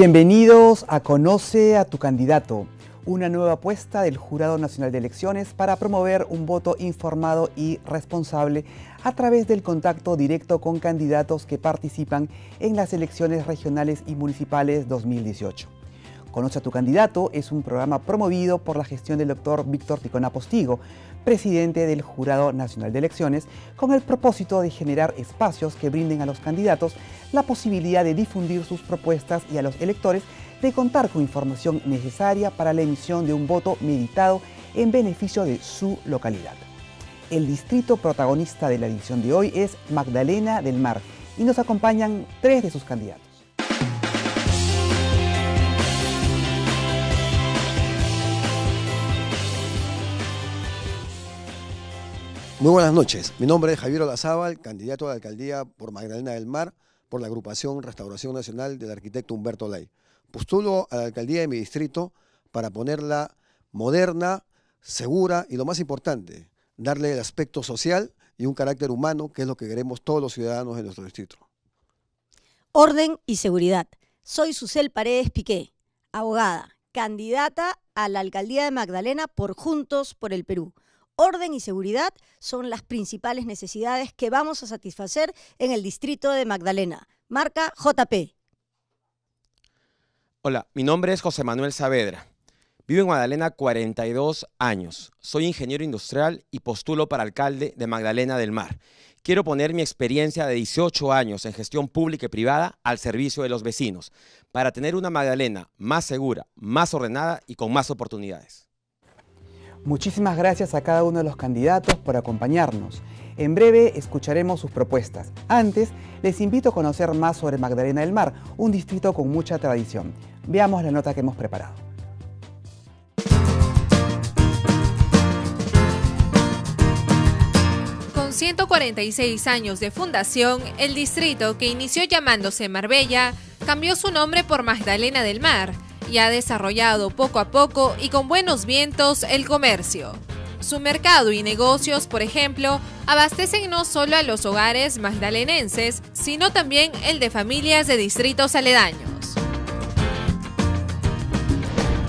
Bienvenidos a Conoce a tu candidato, una nueva apuesta del Jurado Nacional de Elecciones para promover un voto informado y responsable a través del contacto directo con candidatos que participan en las elecciones regionales y municipales 2018. Conoce a tu candidato es un programa promovido por la gestión del doctor Víctor Ticona Postigo, presidente del Jurado Nacional de Elecciones, con el propósito de generar espacios que brinden a los candidatos la posibilidad de difundir sus propuestas y a los electores de contar con información necesaria para la emisión de un voto meditado en beneficio de su localidad. El distrito protagonista de la edición de hoy es Magdalena del Mar y nos acompañan tres de sus candidatos. Muy buenas noches. Mi nombre es Javier Olazábal, candidato a la alcaldía por Magdalena del Mar por la agrupación Restauración Nacional del arquitecto Humberto Ley. Postulo a la alcaldía de mi distrito para ponerla moderna, segura y lo más importante, darle el aspecto social y un carácter humano que es lo que queremos todos los ciudadanos de nuestro distrito. Orden y seguridad. Soy Susel Paredes Piqué, abogada, candidata a la alcaldía de Magdalena por Juntos por el Perú orden y seguridad son las principales necesidades que vamos a satisfacer en el distrito de Magdalena. Marca JP. Hola, mi nombre es José Manuel Saavedra. Vivo en Magdalena 42 años. Soy ingeniero industrial y postulo para alcalde de Magdalena del Mar. Quiero poner mi experiencia de 18 años en gestión pública y privada al servicio de los vecinos para tener una Magdalena más segura, más ordenada y con más oportunidades. Muchísimas gracias a cada uno de los candidatos por acompañarnos. En breve escucharemos sus propuestas. Antes, les invito a conocer más sobre Magdalena del Mar, un distrito con mucha tradición. Veamos la nota que hemos preparado. Con 146 años de fundación, el distrito que inició llamándose Marbella cambió su nombre por Magdalena del Mar y ha desarrollado poco a poco y con buenos vientos el comercio. Su mercado y negocios, por ejemplo, abastecen no solo a los hogares magdalenenses, sino también el de familias de distritos aledaños.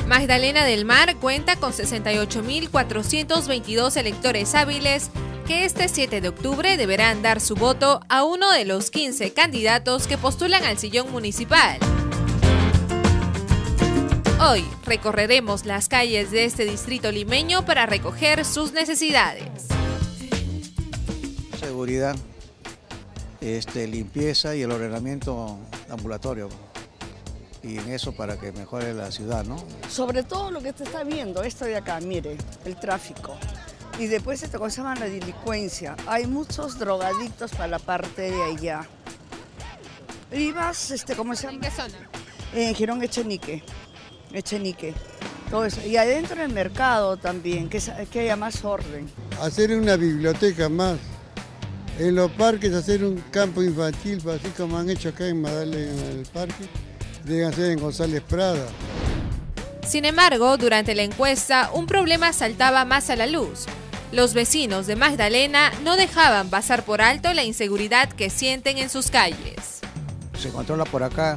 Magdalena del Mar cuenta con 68.422 electores hábiles que este 7 de octubre deberán dar su voto a uno de los 15 candidatos que postulan al sillón municipal. Hoy recorreremos las calles de este distrito limeño para recoger sus necesidades. Seguridad, este, limpieza y el ordenamiento ambulatorio y en eso para que mejore la ciudad, ¿no? Sobre todo lo que te está viendo, esto de acá, mire, el tráfico. Y después se te llama la delincuencia. Hay muchos drogadictos para la parte de allá. Y este, ¿cómo se llama? ¿En qué En Echenique. Echenique. Todo eso. Y adentro del mercado también, que, que haya más orden. Hacer una biblioteca más. En los parques hacer un campo infantil, pues, así como han hecho acá en Madalena, en el parque, deben hacer en González Prada. Sin embargo, durante la encuesta, un problema saltaba más a la luz. Los vecinos de Magdalena no dejaban pasar por alto la inseguridad que sienten en sus calles. Se controla por acá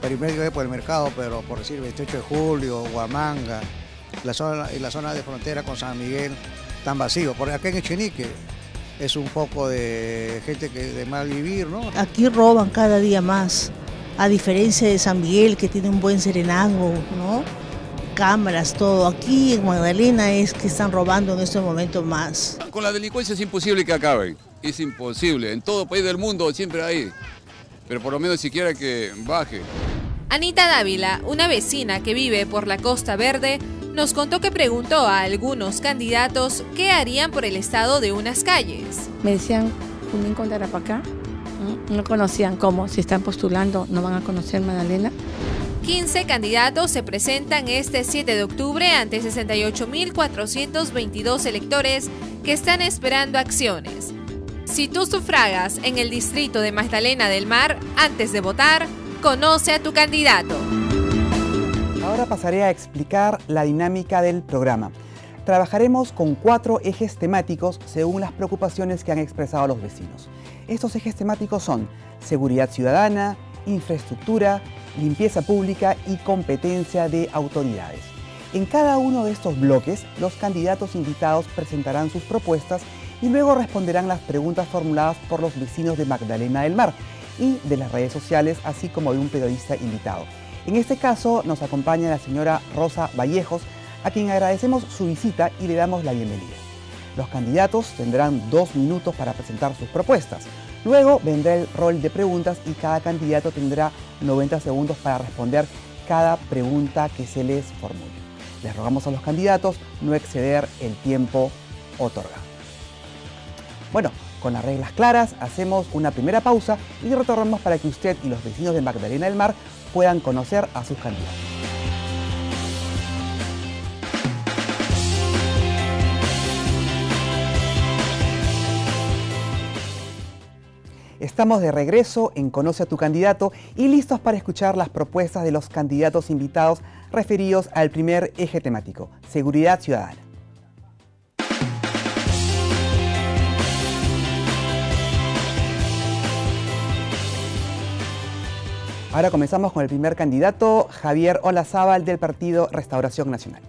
Primero por el mercado, pero por decir 28 de julio, Huamanga, la zona, y la zona de frontera con San Miguel, tan vacío. Porque acá en Echenique es un poco de gente que de mal vivir, ¿no? Aquí roban cada día más, a diferencia de San Miguel, que tiene un buen serenazgo, ¿no? cámaras, todo. Aquí en Magdalena es que están robando en estos momentos más. Con la delincuencia es imposible que acaben, es imposible. En todo país del mundo siempre hay pero por lo menos siquiera que baje. Anita Dávila, una vecina que vive por la Costa Verde, nos contó que preguntó a algunos candidatos qué harían por el estado de unas calles. Me decían, era para acá? Mm, no conocían cómo, si están postulando no van a conocer Magdalena. 15 candidatos se presentan este 7 de octubre ante 68.422 electores que están esperando acciones. Si tú sufragas en el distrito de Magdalena del Mar, antes de votar, conoce a tu candidato. Ahora pasaré a explicar la dinámica del programa. Trabajaremos con cuatro ejes temáticos según las preocupaciones que han expresado los vecinos. Estos ejes temáticos son seguridad ciudadana, infraestructura, limpieza pública y competencia de autoridades. En cada uno de estos bloques, los candidatos invitados presentarán sus propuestas y luego responderán las preguntas formuladas por los vecinos de Magdalena del Mar y de las redes sociales, así como de un periodista invitado. En este caso nos acompaña la señora Rosa Vallejos, a quien agradecemos su visita y le damos la bienvenida. Los candidatos tendrán dos minutos para presentar sus propuestas. Luego vendrá el rol de preguntas y cada candidato tendrá 90 segundos para responder cada pregunta que se les formule. Les rogamos a los candidatos no exceder el tiempo otorgado. Bueno, con las reglas claras hacemos una primera pausa y retornamos para que usted y los vecinos de Magdalena del Mar puedan conocer a sus candidatos. Estamos de regreso en Conoce a tu candidato y listos para escuchar las propuestas de los candidatos invitados referidos al primer eje temático, seguridad ciudadana. Ahora comenzamos con el primer candidato, Javier Olazábal del Partido Restauración Nacional.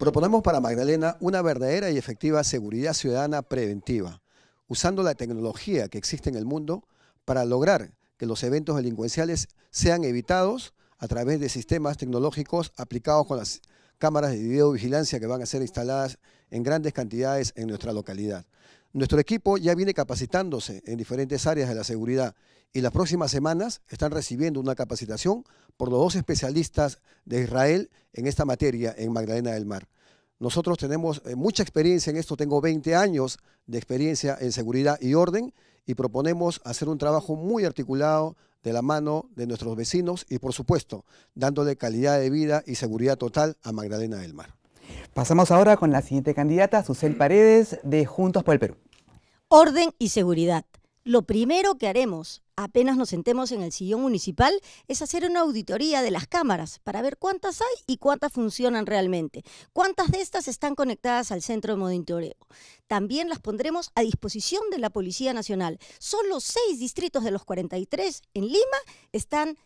Proponemos para Magdalena una verdadera y efectiva seguridad ciudadana preventiva, usando la tecnología que existe en el mundo para lograr que los eventos delincuenciales sean evitados a través de sistemas tecnológicos aplicados con las cámaras de videovigilancia que van a ser instaladas en grandes cantidades en nuestra localidad. Nuestro equipo ya viene capacitándose en diferentes áreas de la seguridad y las próximas semanas están recibiendo una capacitación por los dos especialistas de Israel en esta materia en Magdalena del Mar. Nosotros tenemos eh, mucha experiencia en esto, tengo 20 años de experiencia en seguridad y orden y proponemos hacer un trabajo muy articulado de la mano de nuestros vecinos y por supuesto dándole calidad de vida y seguridad total a Magdalena del Mar. Pasamos ahora con la siguiente candidata, Susel Paredes, de Juntos por el Perú. Orden y seguridad. Lo primero que haremos apenas nos sentemos en el sillón municipal es hacer una auditoría de las cámaras para ver cuántas hay y cuántas funcionan realmente, cuántas de estas están conectadas al centro de monitoreo. También las pondremos a disposición de la Policía Nacional. Solo seis distritos de los 43 en Lima están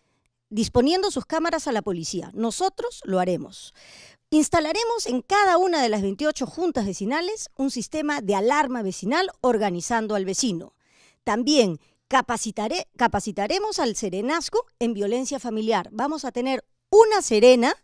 disponiendo sus cámaras a la policía. Nosotros lo haremos. Instalaremos en cada una de las 28 juntas vecinales un sistema de alarma vecinal organizando al vecino. También capacitaremos al serenazgo en violencia familiar. Vamos a tener una serena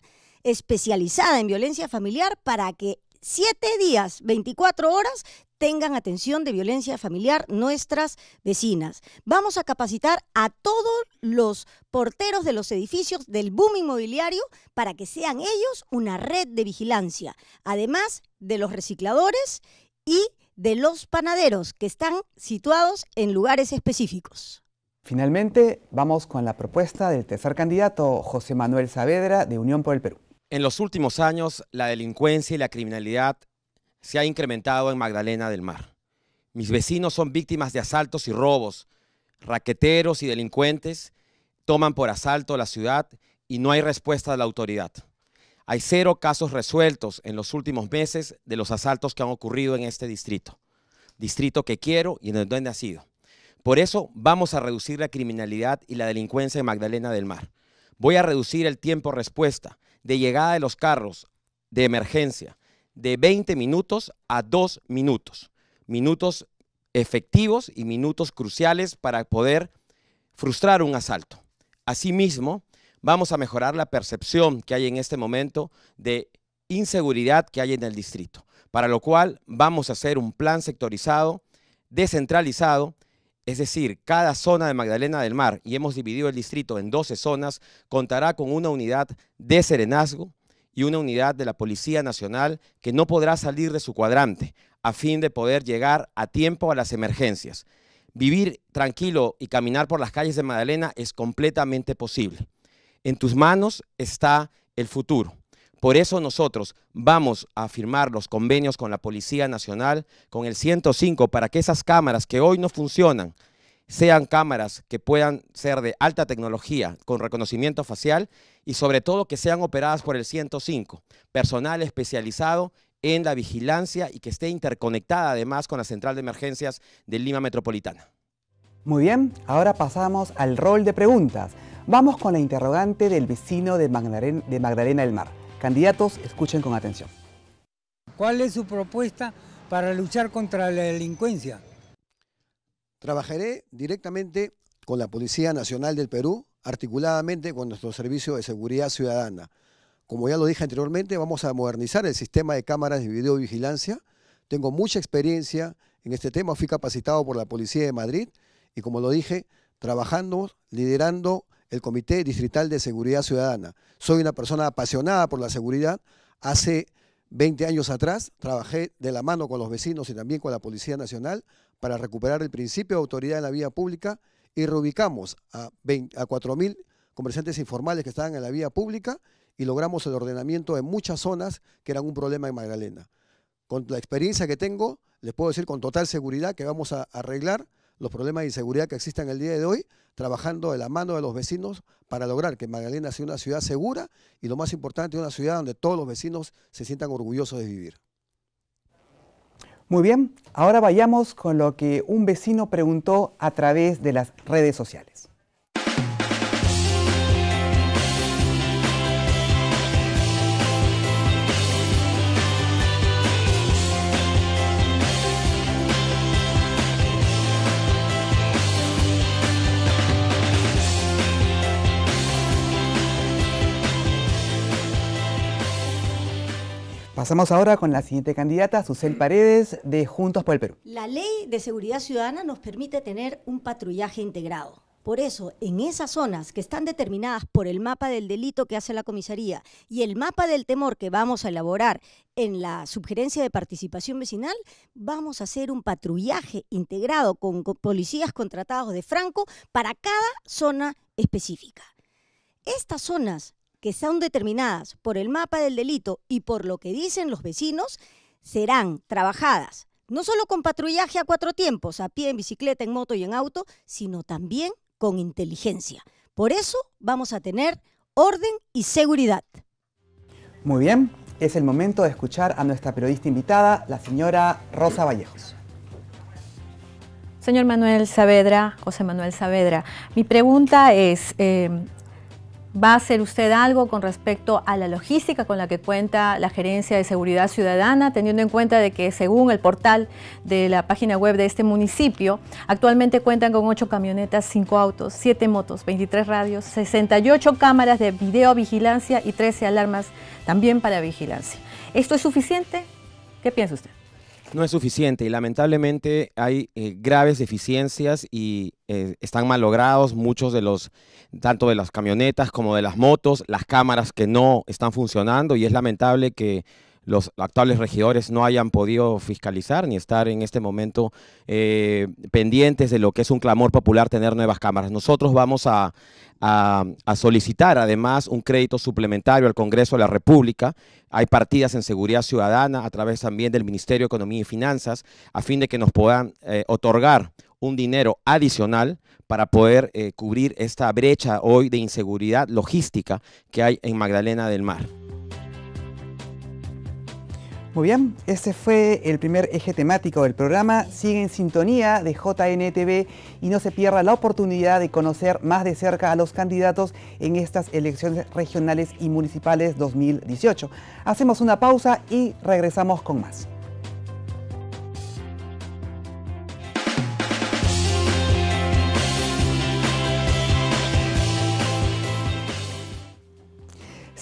especializada en violencia familiar para que siete días, 24 horas, tengan atención de violencia familiar nuestras vecinas. Vamos a capacitar a todos los porteros de los edificios del boom inmobiliario para que sean ellos una red de vigilancia, además de los recicladores y de los panaderos que están situados en lugares específicos. Finalmente, vamos con la propuesta del tercer candidato, José Manuel Saavedra, de Unión por el Perú. En los últimos años, la delincuencia y la criminalidad se ha incrementado en Magdalena del Mar. Mis vecinos son víctimas de asaltos y robos. Raqueteros y delincuentes toman por asalto la ciudad y no hay respuesta de la autoridad. Hay cero casos resueltos en los últimos meses de los asaltos que han ocurrido en este distrito. Distrito que quiero y en donde he nacido. Por eso vamos a reducir la criminalidad y la delincuencia en Magdalena del Mar. Voy a reducir el tiempo respuesta de llegada de los carros de emergencia de 20 minutos a 2 minutos. Minutos efectivos y minutos cruciales para poder frustrar un asalto. Asimismo, vamos a mejorar la percepción que hay en este momento de inseguridad que hay en el distrito, para lo cual vamos a hacer un plan sectorizado, descentralizado, es decir, cada zona de Magdalena del Mar, y hemos dividido el distrito en 12 zonas, contará con una unidad de serenazgo, y una unidad de la Policía Nacional que no podrá salir de su cuadrante a fin de poder llegar a tiempo a las emergencias. Vivir tranquilo y caminar por las calles de Magdalena es completamente posible. En tus manos está el futuro. Por eso nosotros vamos a firmar los convenios con la Policía Nacional, con el 105, para que esas cámaras que hoy no funcionan sean cámaras que puedan ser de alta tecnología con reconocimiento facial y sobre todo que sean operadas por el 105, personal especializado en la vigilancia y que esté interconectada además con la central de emergencias de Lima Metropolitana. Muy bien, ahora pasamos al rol de preguntas. Vamos con la interrogante del vecino de Magdalena, de Magdalena del Mar. Candidatos, escuchen con atención. ¿Cuál es su propuesta para luchar contra la delincuencia? Trabajaré directamente con la Policía Nacional del Perú, articuladamente con nuestro Servicio de Seguridad Ciudadana. Como ya lo dije anteriormente, vamos a modernizar el sistema de cámaras de videovigilancia. Tengo mucha experiencia en este tema, fui capacitado por la Policía de Madrid y como lo dije, trabajando, liderando el Comité Distrital de Seguridad Ciudadana. Soy una persona apasionada por la seguridad. Hace 20 años atrás trabajé de la mano con los vecinos y también con la Policía Nacional para recuperar el principio de autoridad en la vía pública y reubicamos a, a 4.000 comerciantes informales que estaban en la vía pública y logramos el ordenamiento en muchas zonas que eran un problema en Magdalena. Con la experiencia que tengo, les puedo decir con total seguridad que vamos a arreglar los problemas de inseguridad que existen el día de hoy, trabajando de la mano de los vecinos para lograr que Magdalena sea una ciudad segura y lo más importante, una ciudad donde todos los vecinos se sientan orgullosos de vivir. Muy bien, ahora vayamos con lo que un vecino preguntó a través de las redes sociales. Pasamos ahora con la siguiente candidata, Susel Paredes, de Juntos por el Perú. La ley de seguridad ciudadana nos permite tener un patrullaje integrado. Por eso, en esas zonas que están determinadas por el mapa del delito que hace la comisaría y el mapa del temor que vamos a elaborar en la subgerencia de participación vecinal, vamos a hacer un patrullaje integrado con policías contratados de Franco para cada zona específica. Estas zonas que son determinadas por el mapa del delito y por lo que dicen los vecinos serán trabajadas no solo con patrullaje a cuatro tiempos, a pie, en bicicleta, en moto y en auto, sino también con inteligencia. Por eso vamos a tener orden y seguridad. Muy bien, es el momento de escuchar a nuestra periodista invitada, la señora Rosa Vallejos. Señor Manuel Saavedra, José Manuel Saavedra, mi pregunta es, eh, ¿Va a hacer usted algo con respecto a la logística con la que cuenta la Gerencia de Seguridad Ciudadana, teniendo en cuenta de que según el portal de la página web de este municipio, actualmente cuentan con 8 camionetas, 5 autos, 7 motos, 23 radios, 68 cámaras de videovigilancia y 13 alarmas también para vigilancia? ¿Esto es suficiente? ¿Qué piensa usted? no es suficiente y lamentablemente hay eh, graves deficiencias y eh, están malogrados muchos de los, tanto de las camionetas como de las motos, las cámaras que no están funcionando y es lamentable que los actuales regidores no hayan podido fiscalizar ni estar en este momento eh, pendientes de lo que es un clamor popular tener nuevas cámaras. Nosotros vamos a, solicitar además un crédito suplementario al Congreso de la República. Hay partidas en seguridad ciudadana a través también del Ministerio de Economía y Finanzas a fin de que nos puedan eh, otorgar un dinero adicional para poder eh, cubrir esta brecha hoy de inseguridad logística que hay en Magdalena del Mar. Muy bien, ese fue el primer eje temático del programa. Sigue en sintonía de JNTV y no se pierda la oportunidad de conocer más de cerca a los candidatos en estas elecciones regionales y municipales 2018. Hacemos una pausa y regresamos con más.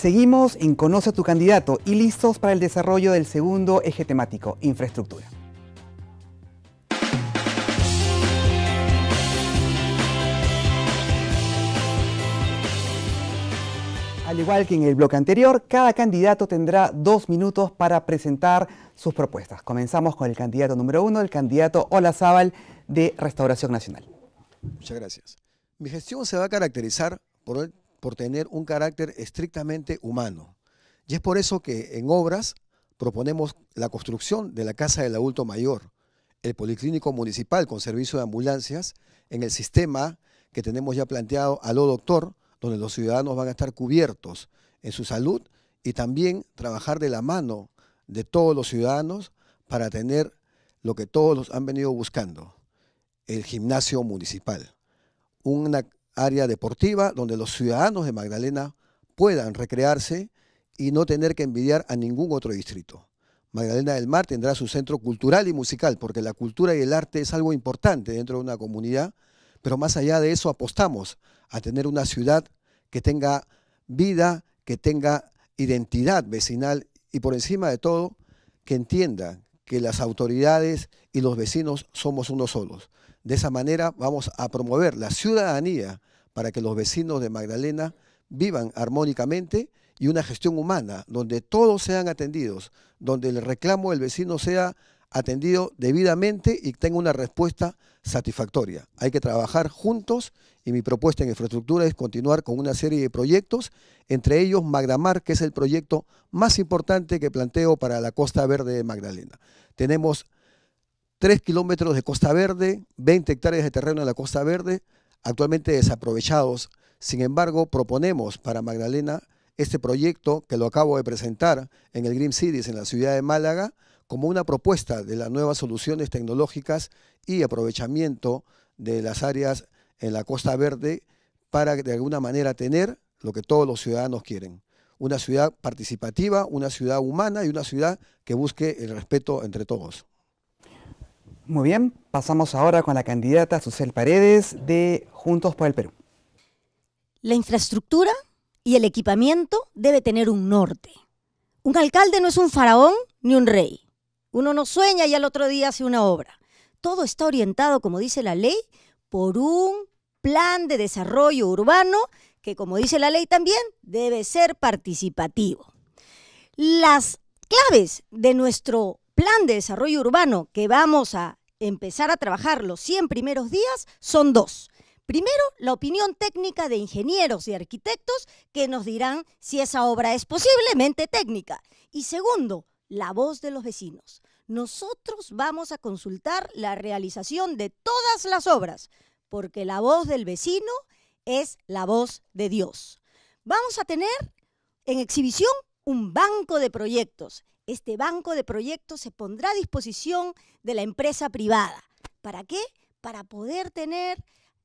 Seguimos en Conoce a tu candidato y listos para el desarrollo del segundo eje temático, infraestructura. Al igual que en el bloque anterior, cada candidato tendrá dos minutos para presentar sus propuestas. Comenzamos con el candidato número uno, el candidato Olazábal de Restauración Nacional. Muchas gracias. Mi gestión se va a caracterizar por el por tener un carácter estrictamente humano. Y es por eso que en obras proponemos la construcción de la Casa del Adulto Mayor, el Policlínico Municipal con servicio de ambulancias, en el sistema que tenemos ya planteado a lo doctor, donde los ciudadanos van a estar cubiertos en su salud y también trabajar de la mano de todos los ciudadanos para tener lo que todos han venido buscando, el gimnasio municipal. Una área deportiva donde los ciudadanos de Magdalena puedan recrearse y no tener que envidiar a ningún otro distrito. Magdalena del Mar tendrá su centro cultural y musical, porque la cultura y el arte es algo importante dentro de una comunidad, pero más allá de eso apostamos a tener una ciudad que tenga vida, que tenga identidad vecinal y por encima de todo, que entienda que las autoridades y los vecinos somos unos solos. De esa manera vamos a promover la ciudadanía para que los vecinos de Magdalena vivan armónicamente y una gestión humana donde todos sean atendidos, donde el reclamo del vecino sea atendido debidamente y tenga una respuesta satisfactoria. Hay que trabajar juntos y mi propuesta en infraestructura es continuar con una serie de proyectos, entre ellos Magdamar, que es el proyecto más importante que planteo para la Costa Verde de Magdalena. Tenemos Tres kilómetros de Costa Verde, 20 hectáreas de terreno en la Costa Verde, actualmente desaprovechados. Sin embargo, proponemos para Magdalena este proyecto que lo acabo de presentar en el Green Cities, en la ciudad de Málaga, como una propuesta de las nuevas soluciones tecnológicas y aprovechamiento de las áreas en la Costa Verde para de alguna manera tener lo que todos los ciudadanos quieren. Una ciudad participativa, una ciudad humana y una ciudad que busque el respeto entre todos. Muy bien, pasamos ahora con la candidata Susel Paredes de Juntos por el Perú. La infraestructura y el equipamiento debe tener un norte. Un alcalde no es un faraón ni un rey. Uno no sueña y al otro día hace una obra. Todo está orientado, como dice la ley, por un plan de desarrollo urbano que, como dice la ley también, debe ser participativo. Las claves de nuestro plan de desarrollo urbano que vamos a empezar a trabajar los 100 primeros días son dos. Primero, la opinión técnica de ingenieros y arquitectos que nos dirán si esa obra es posiblemente técnica. Y segundo, la voz de los vecinos. Nosotros vamos a consultar la realización de todas las obras, porque la voz del vecino es la voz de Dios. Vamos a tener en exhibición un banco de proyectos este banco de proyectos se pondrá a disposición de la empresa privada. ¿Para qué? Para poder tener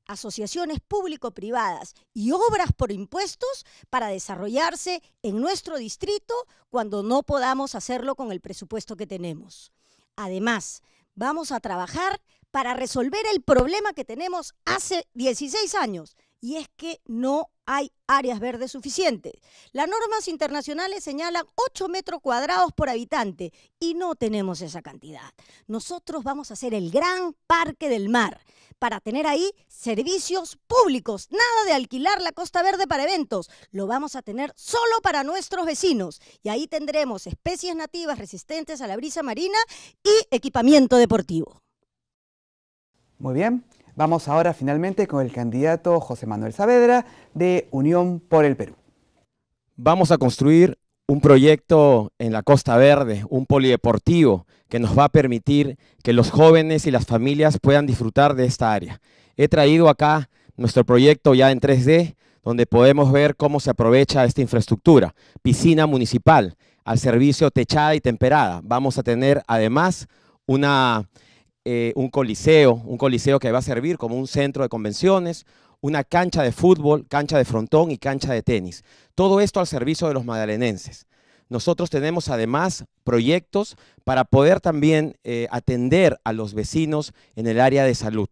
asociaciones público-privadas y obras por impuestos para desarrollarse en nuestro distrito cuando no podamos hacerlo con el presupuesto que tenemos. Además, vamos a trabajar para resolver el problema que tenemos hace 16 años, y es que no hay áreas verdes suficientes. Las normas internacionales señalan 8 metros cuadrados por habitante y no tenemos esa cantidad. Nosotros vamos a hacer el gran parque del mar para tener ahí servicios públicos. Nada de alquilar la Costa Verde para eventos. Lo vamos a tener solo para nuestros vecinos. Y ahí tendremos especies nativas resistentes a la brisa marina y equipamiento deportivo. Muy bien. Vamos ahora finalmente con el candidato José Manuel Saavedra de Unión por el Perú. Vamos a construir un proyecto en la Costa Verde, un polideportivo que nos va a permitir que los jóvenes y las familias puedan disfrutar de esta área. He traído acá nuestro proyecto ya en 3D, donde podemos ver cómo se aprovecha esta infraestructura. Piscina municipal al servicio techada y temperada. Vamos a tener además una eh, un coliseo, un coliseo que va a servir como un centro de convenciones, una cancha de fútbol, cancha de frontón y cancha de tenis. Todo esto al servicio de los madalenenses. Nosotros tenemos además proyectos para poder también eh, atender a los vecinos en el área de salud.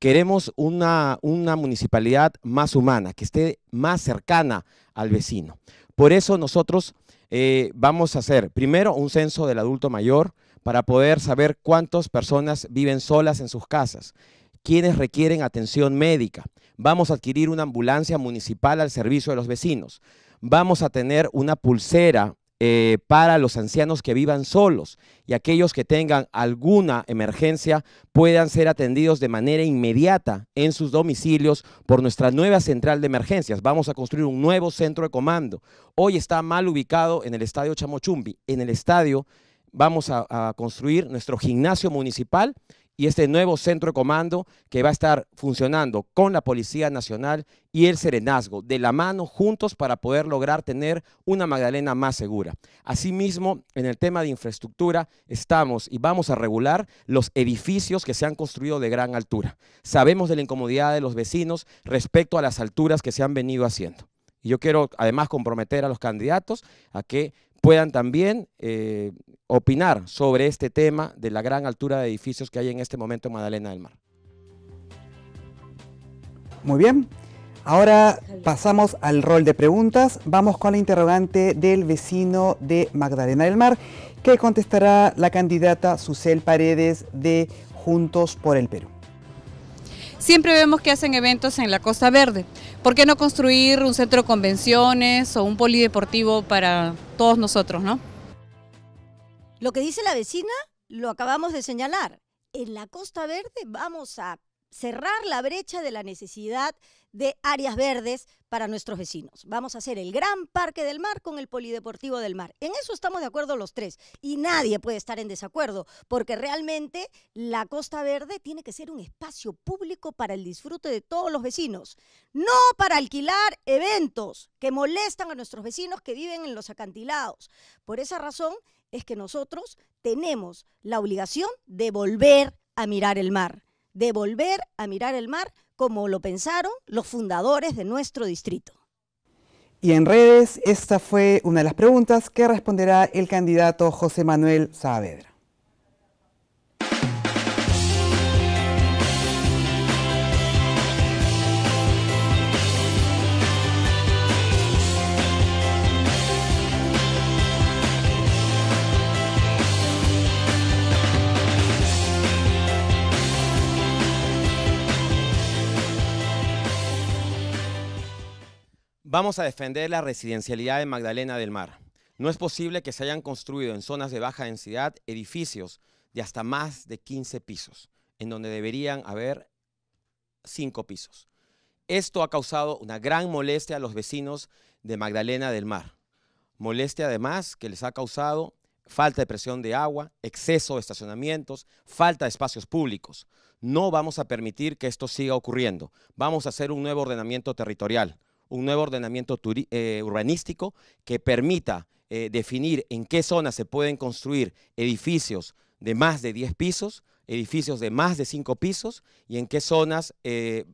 Queremos una, municipalidad más humana, que esté más cercana al vecino. Por eso nosotros eh, vamos a hacer primero un censo del adulto mayor, para poder saber cuántas personas viven solas en sus casas, quienes requieren atención médica. Vamos a adquirir una ambulancia municipal al servicio de los vecinos. Vamos a tener una pulsera eh, para los ancianos que vivan solos y aquellos que tengan alguna emergencia puedan ser atendidos de manera inmediata en sus domicilios por nuestra nueva central de emergencias. Vamos a construir un nuevo centro de comando. Hoy está mal ubicado en el estadio Chamochumbi, en el estadio vamos a, construir nuestro gimnasio municipal y este nuevo centro de comando que va a estar funcionando con la Policía Nacional y el Serenazgo, de la mano juntos para poder lograr tener una Magdalena más segura. Asimismo, en el tema de infraestructura, estamos y vamos a regular los edificios que se han construido de gran altura. Sabemos de la incomodidad de los vecinos respecto a las alturas que se han venido haciendo. Y yo quiero además comprometer a los candidatos a que puedan también eh, opinar sobre este tema de la gran altura de edificios que hay en este momento en Magdalena del Mar. Muy bien, ahora pasamos al rol de preguntas. Vamos con la interrogante del vecino de Magdalena del Mar, que contestará la candidata Susel Paredes de Juntos por el Perú. Siempre vemos que hacen eventos en la Costa Verde. ¿por qué no construir un centro de convenciones o un polideportivo para todos nosotros, no? Lo que dice la vecina lo acabamos de señalar. En la Costa Verde vamos a cerrar la brecha de la necesidad de áreas verdes para nuestros vecinos. Vamos a hacer el gran parque del mar con el polideportivo del mar. En eso estamos de acuerdo los tres y nadie puede estar en desacuerdo porque realmente la Costa Verde tiene que ser un espacio público para el disfrute de todos los vecinos, no para alquilar eventos que molestan a nuestros vecinos que viven en los acantilados. Por esa razón es que nosotros tenemos la obligación de volver a mirar el mar, de volver a mirar el mar como lo pensaron los fundadores de nuestro distrito. Y en redes, esta fue una de las preguntas que responderá el candidato José Manuel Saavedra. Vamos a defender la residencialidad de Magdalena del Mar. No es posible que se hayan construido en zonas de baja densidad edificios de hasta más de 15 pisos, en donde deberían haber 5 pisos. Esto ha causado una gran molestia a los vecinos de Magdalena del Mar. Molestia además que les ha causado falta de presión de agua, exceso de estacionamientos, falta de espacios públicos. No vamos a permitir que esto siga ocurriendo. Vamos a hacer un nuevo ordenamiento territorial un nuevo ordenamiento eh, urbanístico que permita eh, definir en qué zonas se pueden construir edificios de más de 10 pisos, edificios de más de 5 pisos y en qué zonas eh,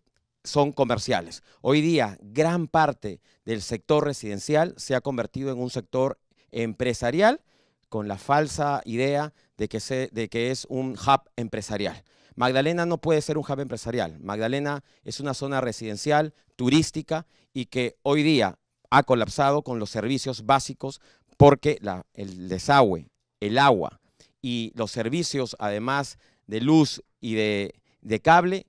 son comerciales. Hoy día gran parte del sector residencial se ha convertido en un sector empresarial con la falsa idea de que es un hub empresarial. Magdalena no puede ser un hub empresarial. Magdalena es una zona residencial, turística y que hoy día ha colapsado con los servicios básicos porque el desagüe, el agua y los servicios además de luz y de, de cable,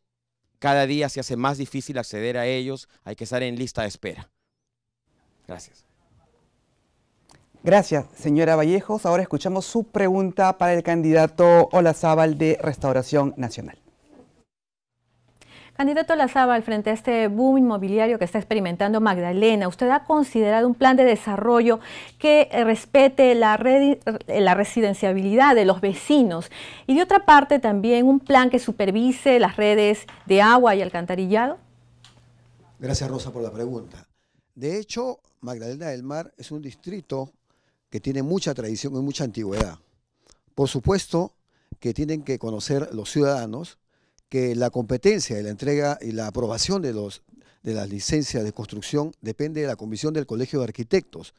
cada día se hace más difícil acceder a ellos, hay que estar en lista de espera. Gracias. Gracias, señora Vallejos. Ahora escuchamos su pregunta para el candidato Olazábal de Restauración Nacional. Candidato Olazábal, frente a este boom inmobiliario que está experimentando Magdalena, ¿usted ha considerado un plan de desarrollo que eh, respete eh, la, residenciabilidad de los vecinos? Y de otra parte, también un plan que supervise las redes de agua y alcantarillado. Gracias, Rosa, por la pregunta. De hecho, Magdalena del Mar es un distrito que tiene mucha tradición y mucha antigüedad. Por supuesto que tienen que conocer los ciudadanos que la competencia de la entrega y la aprobación de, los, de las licencias de construcción depende de la Comisión del Colegio de Arquitectos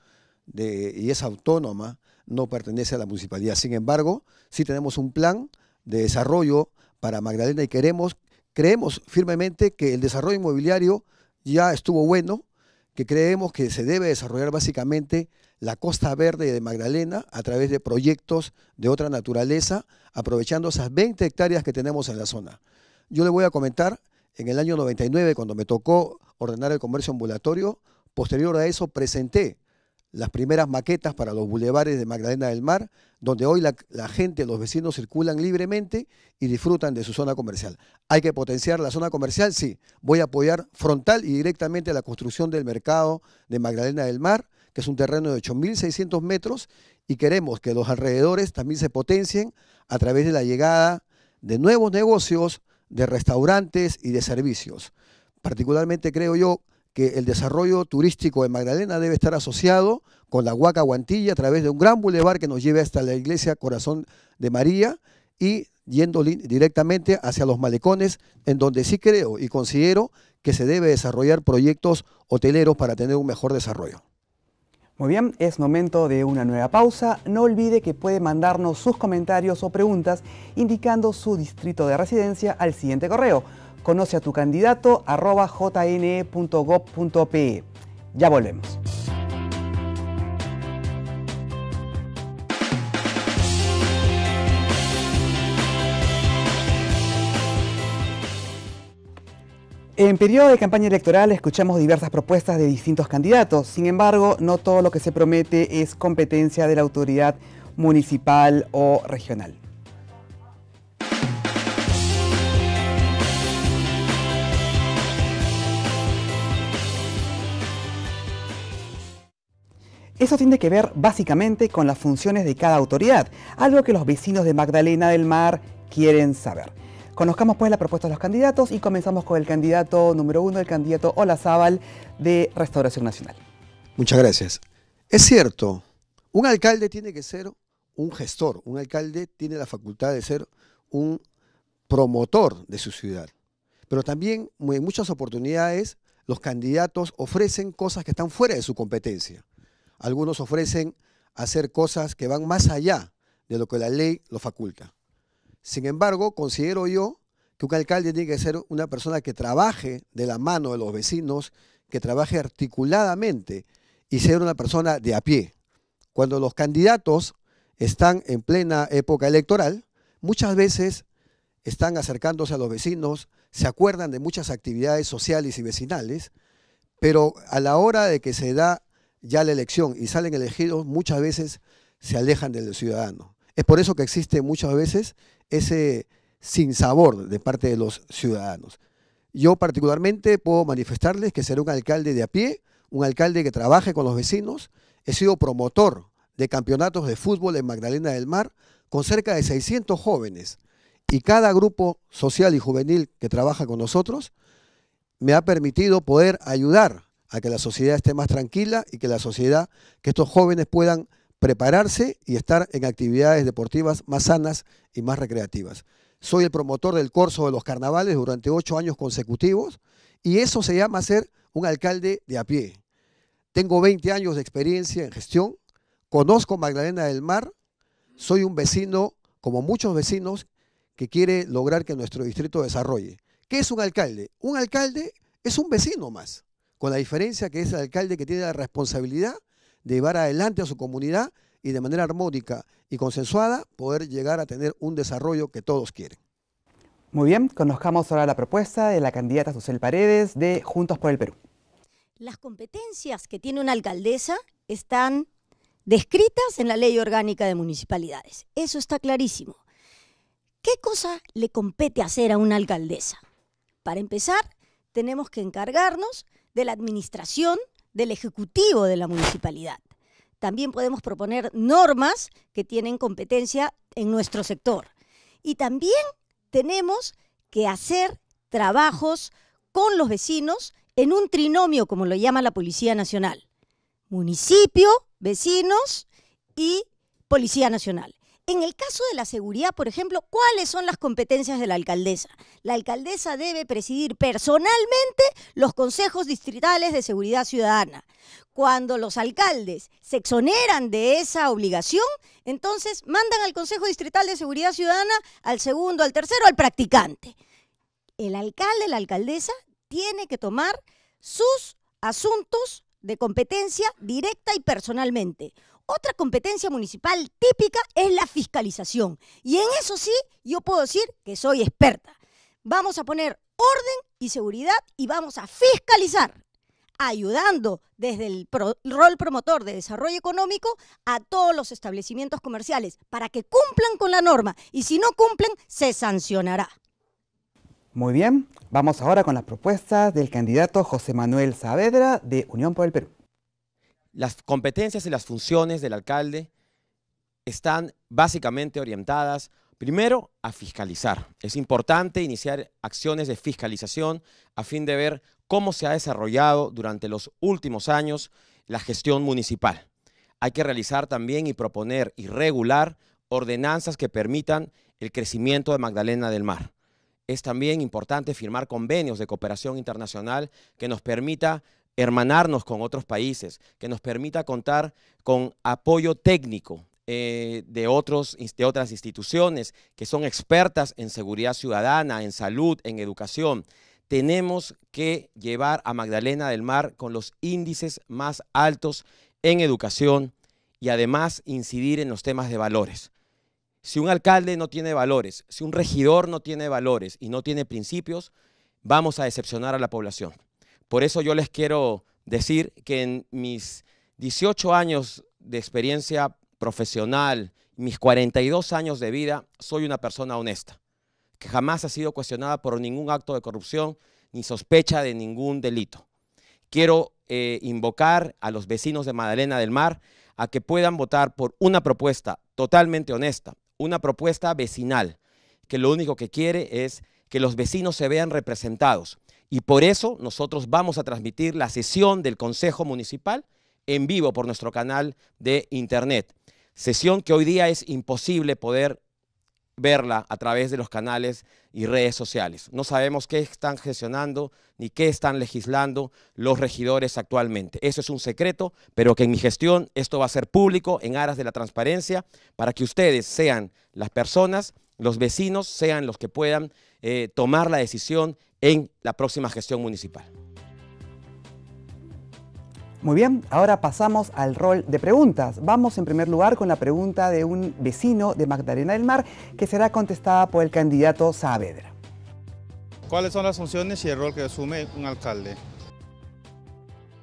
y es autónoma, no pertenece a la municipalidad. Sin embargo, sí tenemos un plan de desarrollo para Magdalena y queremos, creemos firmemente que el desarrollo inmobiliario ya estuvo bueno, que creemos que se debe desarrollar básicamente la Costa Verde de Magdalena a través de proyectos de otra naturaleza, aprovechando esas 20 hectáreas que tenemos en la zona. Yo le voy a comentar, en el año 99, cuando me tocó ordenar el comercio ambulatorio, posterior a eso presenté las primeras maquetas para los bulevares de Magdalena del Mar, donde hoy la, la, gente, los vecinos circulan libremente y disfrutan de su zona comercial. ¿Hay que potenciar la zona comercial? Sí. Voy a apoyar frontal y directamente la construcción del mercado de Magdalena del Mar, que es un terreno de 8.600 metros, y queremos que los alrededores también se potencien a través de la llegada de nuevos negocios, de restaurantes y de servicios. Particularmente creo yo que el desarrollo turístico de Magdalena debe estar asociado con la Huaca Guantilla a través de un gran bulevar que nos lleve hasta la iglesia Corazón de María y yendo directamente hacia los malecones, en donde sí creo y considero que se debe desarrollar proyectos hoteleros para tener un mejor desarrollo. Muy bien, es momento de una nueva pausa. No olvide que puede mandarnos sus comentarios o preguntas indicando su distrito de residencia al siguiente correo. Conoce a tu candidato jne.gov.pe. Ya volvemos. En periodo de campaña electoral escuchamos diversas propuestas de distintos candidatos, sin embargo, no todo lo que se promete es competencia de la autoridad municipal o regional. Eso tiene que ver básicamente con las funciones de cada autoridad, algo que los vecinos de Magdalena del Mar quieren saber. Conozcamos pues la propuesta de los candidatos y comenzamos con el candidato número uno, el candidato Olazábal de Restauración Nacional. Muchas gracias. Es cierto, un alcalde tiene que ser un gestor, un alcalde tiene la facultad de ser un promotor de su ciudad, pero también en muchas oportunidades los candidatos ofrecen cosas que están fuera de su competencia. Algunos ofrecen hacer cosas que van más allá de lo que la ley lo faculta. Sin embargo, considero yo que un alcalde tiene que ser una persona que trabaje de la mano de los vecinos, que trabaje articuladamente y ser una persona de a pie. Cuando los candidatos están en plena época electoral, muchas veces están acercándose a los vecinos, se acuerdan de muchas actividades sociales y vecinales, pero a la hora de que se da ya la elección y salen elegidos, muchas veces se alejan del ciudadano. Es por eso que existe muchas veces ese sinsabor de parte de los ciudadanos. Yo particularmente puedo manifestarles que seré un alcalde de a pie, un alcalde que trabaje con los vecinos. He sido promotor de campeonatos de fútbol en Magdalena del Mar con cerca de 600 jóvenes. Y cada grupo social y juvenil que trabaja con nosotros me ha permitido poder ayudar a que la sociedad esté más tranquila y que la sociedad, que estos jóvenes puedan prepararse y estar en actividades deportivas más sanas y más recreativas. Soy el promotor del corso de los carnavales durante ocho años consecutivos y eso se llama ser un alcalde de a pie. Tengo 20 años de experiencia en gestión, conozco Magdalena del Mar, soy un vecino, como muchos vecinos, que quiere lograr que nuestro distrito desarrolle. ¿Qué es un alcalde? Un alcalde es un vecino más, con la diferencia que es el alcalde que tiene la responsabilidad de llevar adelante a su comunidad y de manera armónica y consensuada poder llegar a tener un desarrollo que todos quieren. Muy bien, conozcamos ahora la propuesta de la candidata Susel Paredes de Juntos por el Perú. Las competencias que tiene una alcaldesa están descritas en la Ley Orgánica de Municipalidades. Eso está clarísimo. ¿Qué cosa le compete hacer a una alcaldesa? Para empezar, tenemos que encargarnos de la administración del Ejecutivo de la municipalidad. También podemos proponer normas que tienen competencia en nuestro sector. Y también tenemos que hacer trabajos con los vecinos en un trinomio, como lo llama la Policía Nacional. Municipio, vecinos y Policía Nacional. En el caso de la seguridad, por ejemplo, ¿cuáles son las competencias de la alcaldesa? La alcaldesa debe presidir personalmente los consejos distritales de seguridad ciudadana. Cuando los alcaldes se exoneran de esa obligación, entonces mandan al Consejo Distrital de Seguridad Ciudadana, al segundo, al tercero, al practicante. El alcalde, la alcaldesa, tiene que tomar sus asuntos de competencia directa y personalmente. Otra competencia municipal típica es la fiscalización. Y en eso sí, yo puedo decir que soy experta. Vamos a poner orden y seguridad y vamos a fiscalizar, ayudando desde el rol promotor de desarrollo económico a todos los establecimientos comerciales para que cumplan con la norma y si no cumplen, se sancionará. Muy bien, vamos ahora con las propuestas del candidato José Manuel Saavedra de Unión por el Perú. Las competencias y las funciones del alcalde están básicamente orientadas primero a fiscalizar. Es importante iniciar acciones de fiscalización a fin de ver cómo se ha desarrollado durante los últimos años la gestión municipal. Hay que realizar también y proponer y regular ordenanzas que permitan el crecimiento de Magdalena del Mar. Es también importante firmar convenios de cooperación internacional que nos permita hermanarnos con otros países, que nos permita contar con apoyo técnico eh, de, de otras instituciones que son expertas en seguridad ciudadana, en salud, en educación. Tenemos que llevar a Magdalena del Mar con los índices más altos en educación y además incidir en los temas de valores. Si un alcalde no tiene valores, si un regidor no tiene valores y no tiene principios, vamos a decepcionar a la población. Por eso yo les quiero decir que en mis 18 años de experiencia profesional, mis 42 años de vida, soy una persona honesta, que jamás ha sido cuestionada por ningún acto de corrupción ni sospecha de ningún delito. Quiero eh, invocar a los vecinos de Madalena del Mar a que puedan votar por una propuesta totalmente honesta, una propuesta vecinal, que lo único que quiere es que los vecinos se vean representados, y por eso nosotros vamos a transmitir la sesión del Consejo Municipal en vivo por nuestro canal de Internet. Sesión que hoy día es imposible poder verla a través de los canales y redes sociales. No sabemos qué están gestionando ni qué están legislando los regidores actualmente. Eso es un secreto, pero que en mi gestión esto va a ser público en aras de la transparencia para que ustedes sean las personas los vecinos sean los que puedan eh, tomar la decisión en la próxima gestión municipal. Muy bien, ahora pasamos al rol de preguntas. Vamos en primer lugar con la pregunta de un vecino de Magdalena del Mar que será contestada por el candidato Saavedra. ¿Cuáles son las funciones y el rol que asume un alcalde?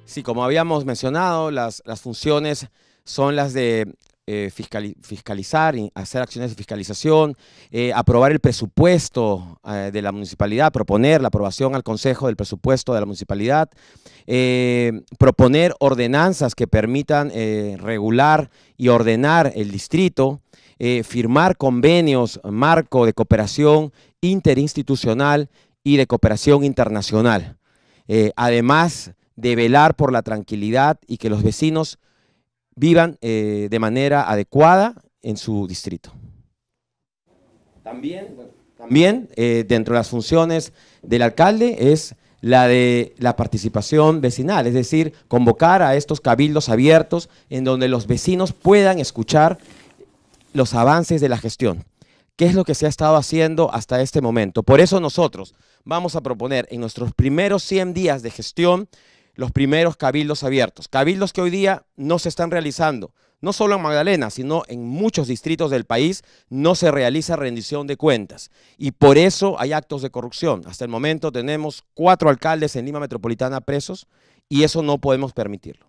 Sí, como habíamos mencionado, las, las funciones son las de eh, y fiscalizar, hacer acciones de fiscalización, eh, aprobar el presupuesto eh, de la municipalidad, proponer la aprobación al Consejo del presupuesto de la municipalidad, eh, proponer ordenanzas que permitan regular y ordenar el distrito, firmar convenios, marco de cooperación interinstitucional y de cooperación internacional. además de velar por la tranquilidad y que los vecinos vivan eh, de manera adecuada en su distrito. También, también eh, dentro de las funciones del alcalde es la de la participación vecinal, es decir, convocar a estos cabildos abiertos en donde los vecinos puedan escuchar los avances de la gestión. ¿Qué es lo que se ha estado haciendo hasta este momento? Por eso nosotros vamos a proponer en nuestros primeros 100 días de gestión los primeros cabildos abiertos, cabildos que hoy día no se están realizando. No solo en Magdalena, sino en muchos distritos del país no se realiza rendición de cuentas. Y por eso hay actos de corrupción. Hasta el momento tenemos cuatro alcaldes en Lima Metropolitana presos y eso no podemos permitirlo.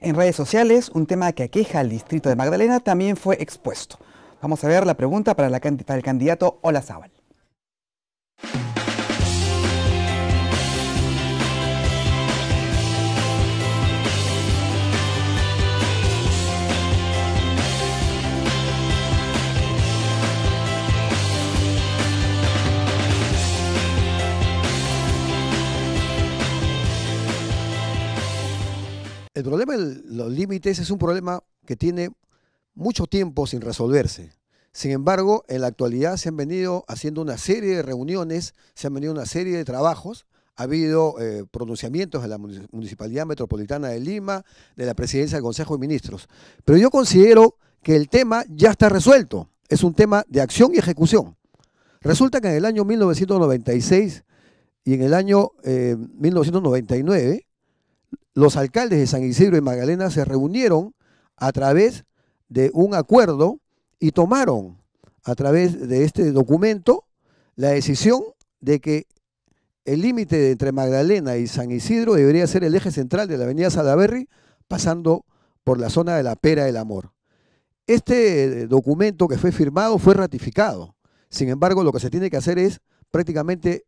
En redes sociales, un tema que aqueja al distrito de Magdalena también fue expuesto. Vamos a ver la pregunta para, para el candidato Olazábal. los límites es un problema que tiene mucho tiempo sin resolverse. Sin embargo, en la actualidad se han venido haciendo una serie de reuniones, se han venido una serie de trabajos. Ha habido eh, pronunciamientos de la Municipalidad Metropolitana de Lima, de la Presidencia del Consejo de Ministros. Pero yo considero que el tema ya está resuelto. Es un tema de acción y ejecución. Resulta que en el año 1996 y en el año 1999 eh, los alcaldes de San Isidro y Magdalena se reunieron a través de un acuerdo y tomaron a través de este documento la decisión de que el límite entre Magdalena y San Isidro debería ser el eje central de la avenida Salaberry, pasando por la zona de la Pera del Amor. Este eh, documento que fue firmado fue ratificado. Sin embargo, lo que se tiene que hacer es prácticamente,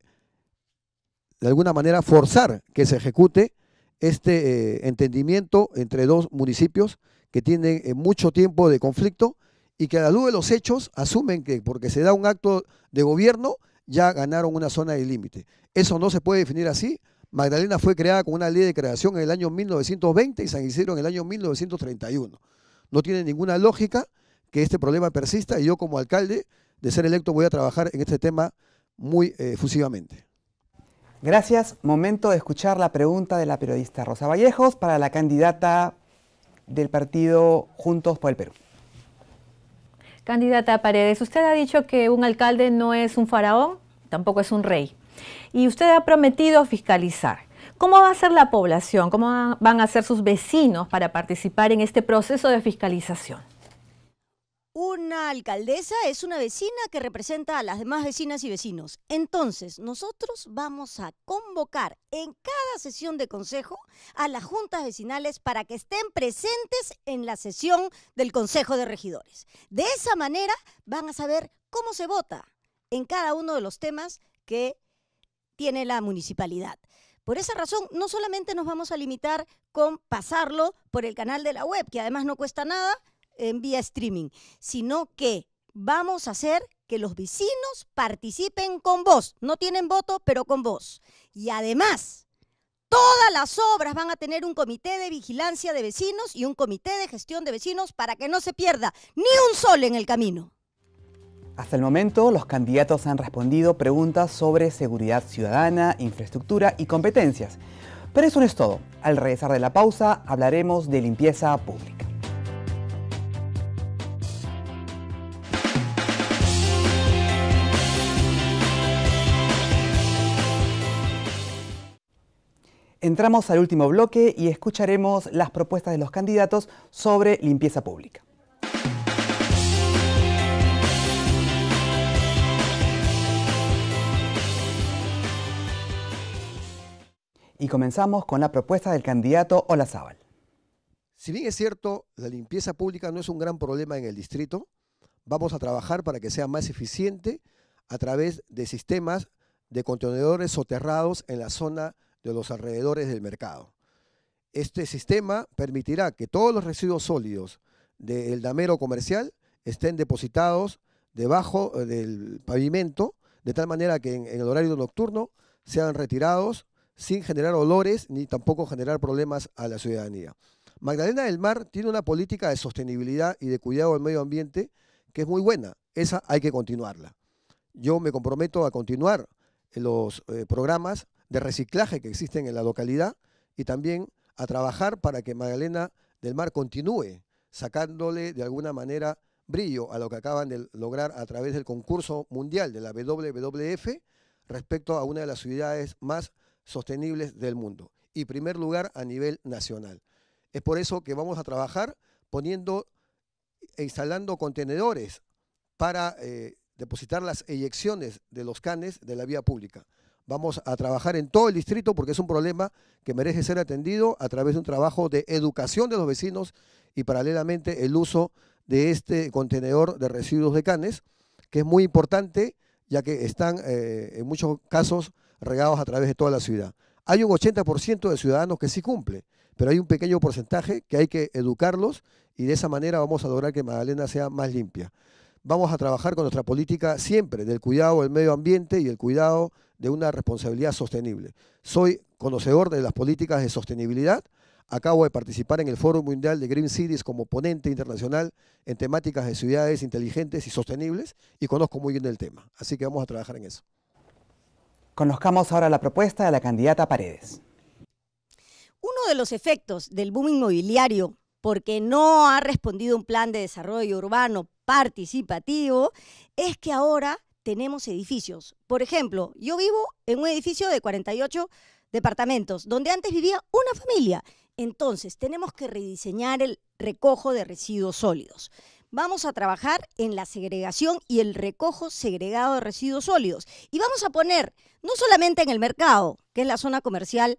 de alguna manera, forzar que se ejecute este eh, entendimiento entre dos municipios que tienen eh, mucho tiempo de conflicto y que a la luz de los hechos asumen que porque se da un acto de gobierno ya ganaron una zona de límite. Eso no se puede definir así. Magdalena fue creada con una ley de creación en el año 1920 y San Isidro en el año 1931. No tiene ninguna lógica que este problema persista y yo como alcalde de ser electo voy a trabajar en este tema muy eh, efusivamente. Gracias. Momento de escuchar la pregunta de la periodista Rosa Vallejos para la candidata del partido Juntos por el Perú. Candidata Paredes, usted ha dicho que un alcalde no es un faraón, tampoco es un rey. Y usted ha prometido fiscalizar. ¿Cómo va a ser la población? ¿Cómo van a ser sus vecinos para participar en este proceso de fiscalización? Una alcaldesa es una vecina que representa a las demás vecinas y vecinos. Entonces, nosotros vamos a convocar en cada sesión de consejo a las juntas vecinales para que estén presentes en la sesión del Consejo de Regidores. De esa manera van a saber cómo se vota en cada uno de los temas que tiene la municipalidad. Por esa razón, no solamente nos vamos a limitar con pasarlo por el canal de la web, que además no cuesta nada, en vía streaming, sino que vamos a hacer que los vecinos participen con vos. No tienen voto, pero con vos. Y además, todas las obras van a tener un comité de vigilancia de vecinos y un comité de gestión de vecinos para que no se pierda ni un sol en el camino. Hasta el momento, los candidatos han respondido preguntas sobre seguridad ciudadana, infraestructura y competencias. Pero eso no es todo. Al regresar de la pausa, hablaremos de limpieza pública. Entramos al último bloque y escucharemos las propuestas de los candidatos sobre limpieza pública. Y comenzamos con la propuesta del candidato Olazábal. Si bien es cierto, la limpieza pública no es un gran problema en el distrito, vamos a trabajar para que sea más eficiente a través de sistemas de contenedores soterrados en la zona de los alrededores del mercado. Este sistema permitirá que todos los residuos sólidos del damero comercial estén depositados debajo eh, del pavimento, de tal manera que en, el horario nocturno sean retirados sin generar olores ni tampoco generar problemas a la ciudadanía. Magdalena del Mar tiene una política de sostenibilidad y de cuidado del medio ambiente que es muy buena. Esa hay que continuarla. Yo me comprometo a continuar los eh, programas de reciclaje que existen en la localidad y también a trabajar para que Magdalena del Mar continúe sacándole de alguna manera brillo a lo que acaban de lograr a través del concurso mundial de la WWF respecto a una de las ciudades más sostenibles del mundo y primer lugar a nivel nacional. Es por eso que vamos a trabajar poniendo e instalando contenedores para eh, depositar las eyecciones de los canes de la vía pública. Vamos a trabajar en todo el distrito porque es un problema que merece ser atendido a través de un trabajo de educación de los vecinos y paralelamente el uso de este contenedor de residuos de canes, que es muy importante ya que están eh, en muchos casos regados a través de toda la ciudad. Hay un 80% de ciudadanos que sí cumple, pero hay un pequeño porcentaje que hay que educarlos y de esa manera vamos a lograr que Magdalena sea más limpia vamos a trabajar con nuestra política siempre del cuidado del medio ambiente y el cuidado de una responsabilidad sostenible. Soy conocedor de las políticas de sostenibilidad. Acabo de participar en el Foro Mundial de Green Cities como ponente internacional en temáticas de ciudades inteligentes y sostenibles y conozco muy bien el tema. Así que vamos a trabajar en eso. Conozcamos ahora la propuesta de la candidata Paredes. Uno de los efectos del boom inmobiliario, porque no ha respondido un plan de desarrollo urbano participativo, es que ahora tenemos edificios. Por ejemplo, yo vivo en un edificio de 48 departamentos, donde antes vivía una familia. Entonces, tenemos que rediseñar el recojo de residuos sólidos. Vamos a trabajar en la segregación y el recojo segregado de residuos sólidos. Y vamos a poner, no solamente en el mercado, que es la zona comercial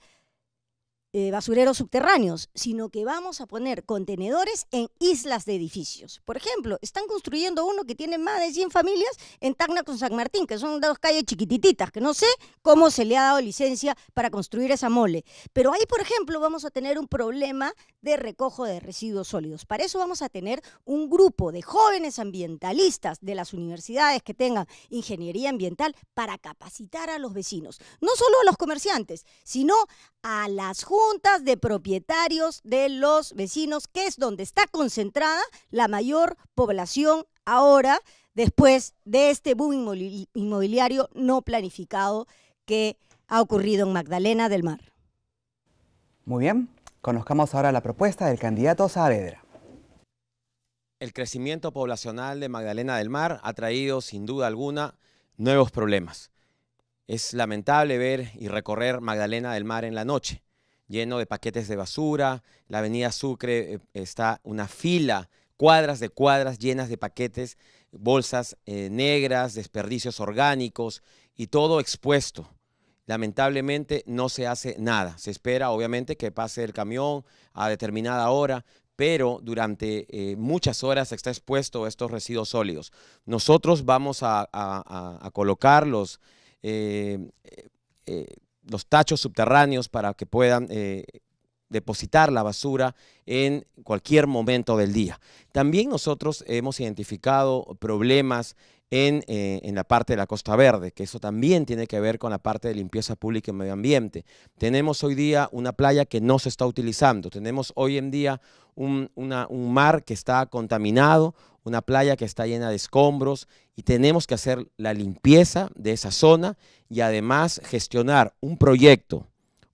eh, basureros subterráneos, sino que vamos a poner contenedores en islas de edificios. Por ejemplo, están construyendo uno que tiene más de 100 familias en Tacna con San Martín, que son dos calles chiquititas, que no sé cómo se le ha dado licencia para construir esa mole. Pero ahí, por ejemplo, vamos a tener un problema de recojo de residuos sólidos. Para eso vamos a tener un grupo de jóvenes ambientalistas de las universidades que tengan ingeniería ambiental para capacitar a los vecinos, no solo a los comerciantes, sino a las juntas juntas de propietarios de los vecinos, que es donde está concentrada la mayor población ahora, después de este boom inmobiliario no planificado que ha ocurrido en Magdalena del Mar. Muy bien, conozcamos ahora la propuesta del candidato Saavedra. El crecimiento poblacional de Magdalena del Mar ha traído, sin duda alguna, nuevos problemas. Es lamentable ver y recorrer Magdalena del Mar en la noche lleno de paquetes de basura. La avenida Sucre eh, está una fila, cuadras de cuadras llenas de paquetes, bolsas eh, negras, desperdicios orgánicos y todo expuesto. Lamentablemente no se hace nada. Se espera obviamente que pase el camión a determinada hora, pero durante eh, muchas horas está expuesto estos residuos sólidos. Nosotros vamos a, colocarlos los tachos subterráneos para que puedan eh, depositar la basura en cualquier momento del día. También nosotros hemos identificado problemas eh, en, la parte de la Costa Verde, que eso también tiene que ver con la parte de limpieza pública y medio ambiente. Tenemos hoy día una playa que no se está utilizando, tenemos hoy en día un, un mar que está contaminado, una playa que está llena de escombros y tenemos que hacer la limpieza de esa zona y además gestionar un proyecto,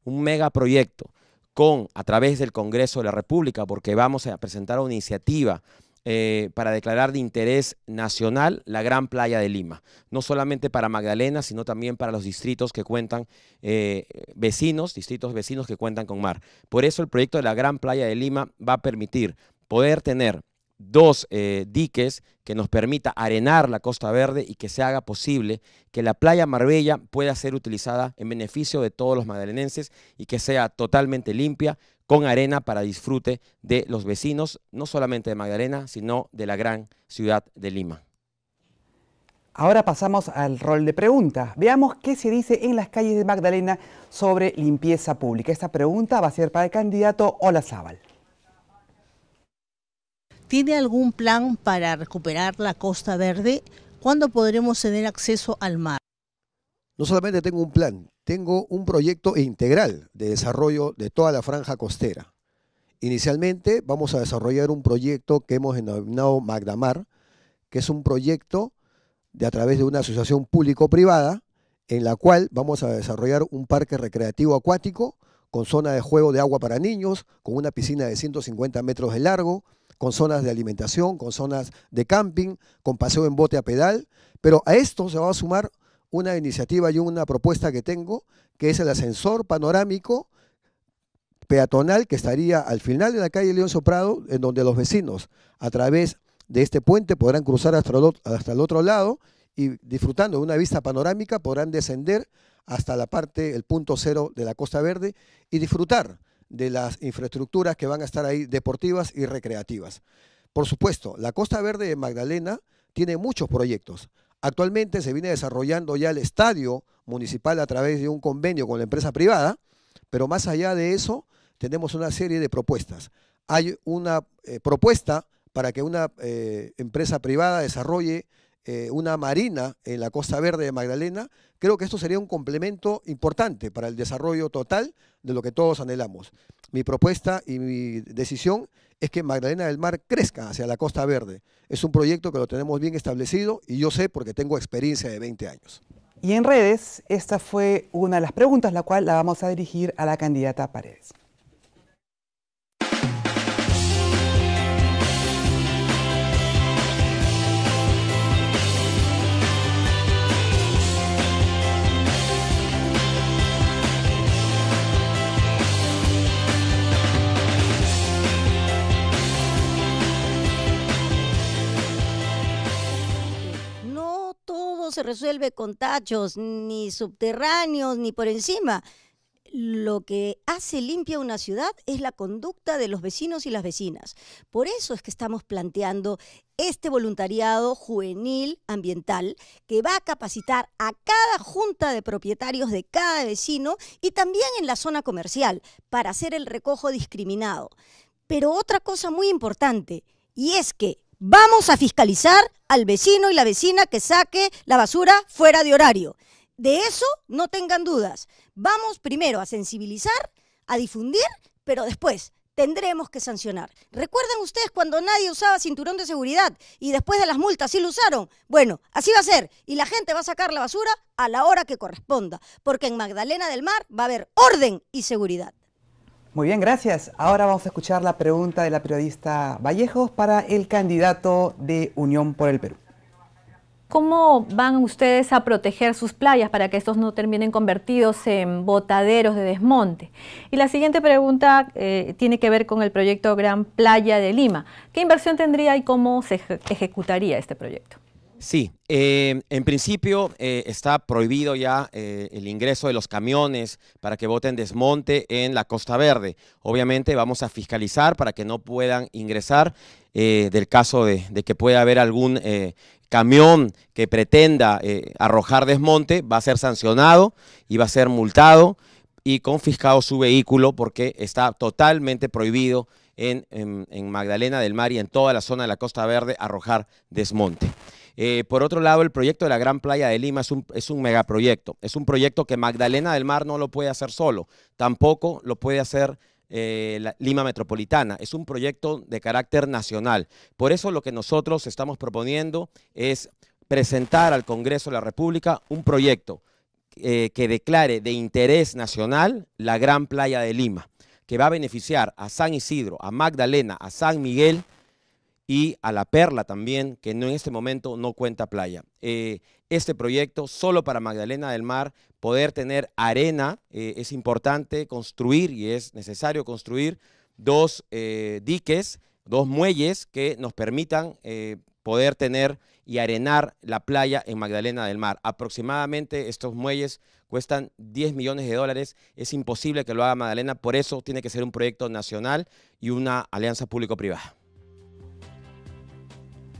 un megaproyecto con, a través del Congreso de la República, porque vamos a presentar una iniciativa eh, para declarar de interés nacional la Gran Playa de Lima, no solamente para Magdalena, sino también para los distritos que cuentan eh, vecinos, distritos vecinos que cuentan con mar. Por eso el proyecto de la Gran Playa de Lima va a permitir poder tener dos eh, diques que nos permita arenar la Costa Verde y que se haga posible que la playa Marbella pueda ser utilizada en beneficio de todos los magdalenenses y que sea totalmente limpia, con arena para disfrute de los vecinos, no solamente de Magdalena, sino de la gran ciudad de Lima. Ahora pasamos al rol de preguntas. Veamos qué se dice en las calles de Magdalena sobre limpieza pública. Esta pregunta va a ser para el candidato Ola Zaval. ¿Tiene algún plan para recuperar la Costa Verde? ¿Cuándo podremos tener acceso al mar? No solamente tengo un plan, tengo un proyecto integral de desarrollo de toda la franja costera. Inicialmente vamos a desarrollar un proyecto que hemos denominado Magdamar, que es un proyecto de a través de una asociación público-privada en la cual vamos a desarrollar un parque recreativo acuático con zona de juego de agua para niños, con una piscina de 150 metros de largo, con zonas de alimentación, con zonas de camping, con paseo en bote a pedal, pero a esto se va a sumar una iniciativa y una propuesta que tengo, que es el ascensor panorámico peatonal que estaría al final de la calle León Soprado, en donde los vecinos, a través de este puente, podrán cruzar hasta el otro lado y disfrutando de una vista panorámica podrán descender hasta la parte, el punto cero de la Costa Verde y disfrutar de las infraestructuras que van a estar ahí deportivas y recreativas. Por supuesto, la Costa Verde de Magdalena tiene muchos proyectos. Actualmente se viene desarrollando ya el estadio municipal a través de un convenio con la empresa privada, pero más allá de eso tenemos una serie de propuestas. Hay una eh, propuesta para que una eh, empresa privada desarrolle eh, una marina en la Costa Verde de Magdalena. Creo que esto sería un complemento importante para el desarrollo total de lo que todos anhelamos. Mi propuesta y mi decisión es que Magdalena del Mar crezca hacia la Costa Verde. Es un proyecto que lo tenemos bien establecido y yo sé porque tengo experiencia de 20 años. Y en redes, esta fue una de las preguntas, la cual la vamos a dirigir a la candidata Paredes. se resuelve con tachos, ni subterráneos, ni por encima. Lo que hace limpia una ciudad es la conducta de los vecinos y las vecinas. Por eso es que estamos planteando este voluntariado juvenil ambiental que va a capacitar a cada junta de propietarios de cada vecino y también en la zona comercial para hacer el recojo discriminado. Pero otra cosa muy importante, y es que Vamos a fiscalizar al vecino y la vecina que saque la basura fuera de horario. De eso no tengan dudas. Vamos primero a sensibilizar, a difundir, pero después tendremos que sancionar. ¿Recuerdan ustedes cuando nadie usaba cinturón de seguridad y después de las multas sí lo usaron? Bueno, así va a ser y la gente va a sacar la basura a la hora que corresponda, porque en Magdalena del Mar va a haber orden y seguridad. Muy bien, gracias. Ahora vamos a escuchar la pregunta de la periodista Vallejos para el candidato de Unión por el Perú. ¿Cómo van ustedes a proteger sus playas para que estos no terminen convertidos en botaderos de desmonte? Y la siguiente pregunta eh, tiene que ver con el proyecto Gran Playa de Lima. ¿Qué inversión tendría y cómo se ejecutaría este proyecto? Sí, em, en principio eh, está prohibido ya eh, el ingreso de los camiones para que voten desmonte en la Costa Verde. Obviamente vamos a fiscalizar para que no puedan ingresar eh, del caso de, que pueda haber algún camión que pretenda arrojar desmonte, va a ser sancionado y va a ser multado y confiscado su vehículo porque está totalmente prohibido en Magdalena del Mar y en toda la zona de la Costa Verde arrojar desmonte. Eh, por otro lado, el proyecto de la Gran Playa de Lima es un, megaproyecto. Es un proyecto que Magdalena del Mar no lo puede hacer solo, tampoco lo puede hacer eh, Lima Metropolitana. Es un proyecto de carácter nacional. Por eso lo que nosotros estamos proponiendo es presentar al Congreso de la República un proyecto eh, que declare de interés nacional la Gran Playa de Lima, que va a beneficiar a San Isidro, a Magdalena, a San Miguel, y a La Perla también, que en este momento no cuenta playa. Eh, este proyecto solo para Magdalena del Mar, poder tener arena, eh, es importante construir y es necesario construir dos eh, diques, dos muelles que nos permitan poder tener y arenar la playa en Magdalena del Mar. Aproximadamente estos muelles cuestan 10 millones de dólares. Es imposible que lo haga Magdalena, por eso tiene que ser un proyecto nacional y una alianza público-privada.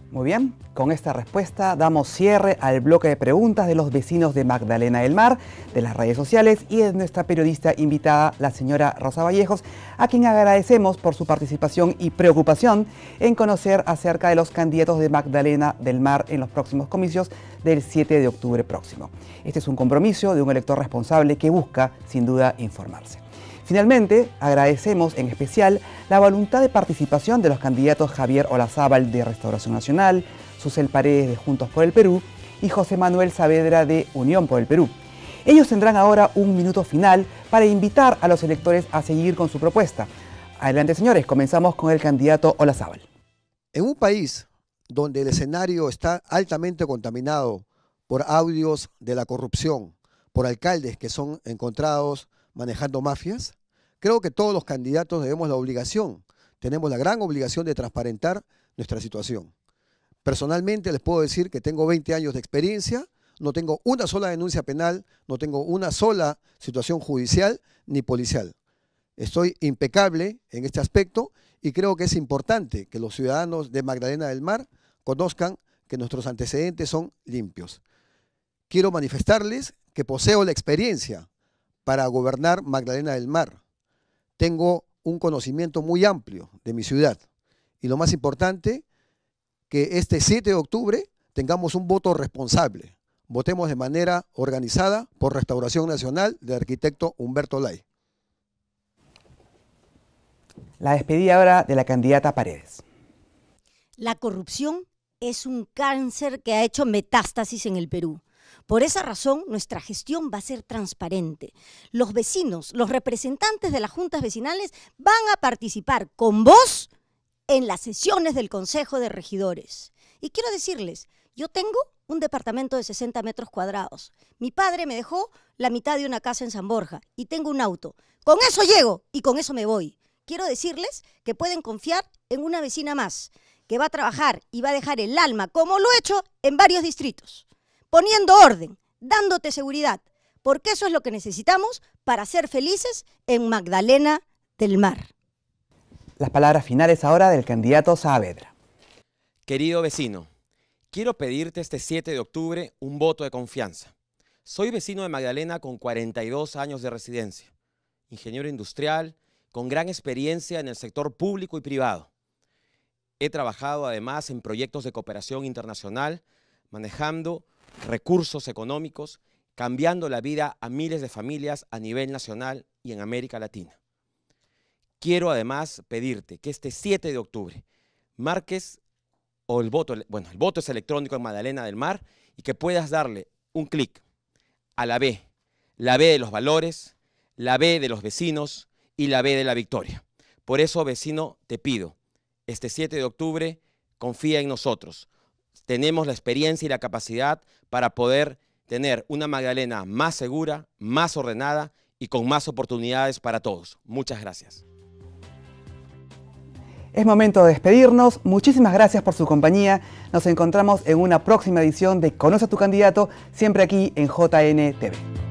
Muy bien, con esta respuesta damos cierre al bloque de preguntas de los vecinos de Magdalena del Mar, de las redes sociales y de nuestra periodista invitada, la señora Rosa Vallejos, a quien agradecemos por su participación y preocupación en conocer acerca de los candidatos de Magdalena del Mar en los próximos comicios del 7 de octubre próximo. Este es un compromiso de un elector responsable que busca, sin duda, informarse. Finalmente, agradecemos en especial la voluntad de participación de los candidatos Javier Olazábal de Restauración Nacional, Susel Paredes de Juntos por el Perú y José Manuel Saavedra de Unión por el Perú. Ellos tendrán ahora un minuto final para invitar a los electores a seguir con su propuesta. Adelante, señores, comenzamos con el candidato Olazábal. En un país donde el escenario está altamente contaminado por audios de la corrupción, por alcaldes que son encontrados manejando mafias, Creo que todos los candidatos debemos la obligación, tenemos la gran obligación de transparentar nuestra situación. Personalmente les puedo decir que tengo 20 años de experiencia, no tengo una sola denuncia penal, no tengo una sola situación judicial ni policial. Estoy impecable en este aspecto y creo que es importante que los ciudadanos de Magdalena del Mar conozcan que nuestros antecedentes son limpios. Quiero manifestarles que poseo la experiencia para gobernar Magdalena del Mar tengo un conocimiento muy amplio de mi ciudad. Y lo más importante, que este 7 de octubre tengamos un voto responsable. Votemos de manera organizada por Restauración Nacional del arquitecto Humberto Lai. La despedida ahora de la candidata Paredes. La corrupción es un cáncer que ha hecho metástasis en el Perú. Por esa razón, nuestra gestión va a ser transparente. Los vecinos, los representantes de las juntas vecinales van a participar con vos en las sesiones del Consejo de Regidores. Y quiero decirles, yo tengo un departamento de 60 metros cuadrados. Mi padre me dejó la mitad de una casa en San Borja y tengo un auto. Con eso llego y con eso me voy. Quiero decirles que pueden confiar en una vecina más, que va a trabajar y va a dejar el alma, como lo he hecho, en varios distritos poniendo orden, dándote seguridad, porque eso es lo que necesitamos para ser felices en Magdalena del Mar. Las palabras finales ahora del candidato Saavedra. Querido vecino, quiero pedirte este 7 de octubre un voto de confianza. Soy vecino de Magdalena con 42 años de residencia, ingeniero industrial, con gran experiencia en el sector público y privado. He trabajado además en proyectos de cooperación internacional, manejando recursos económicos, cambiando la vida a miles de familias a nivel nacional y en América Latina. Quiero además pedirte que este 7 de octubre marques o el voto, bueno, el voto es electrónico en Madalena del Mar y que puedas darle un clic a la B, la B de los valores, la B de los vecinos y la B de la victoria. Por eso, vecino, te pido, este 7 de octubre, confía en nosotros tenemos la experiencia y la capacidad para poder tener una Magdalena más segura, más ordenada y con más oportunidades para todos. Muchas gracias. Es momento de despedirnos. Muchísimas gracias por su compañía. Nos encontramos en una próxima edición de Conoce a tu candidato, siempre aquí en JNTV.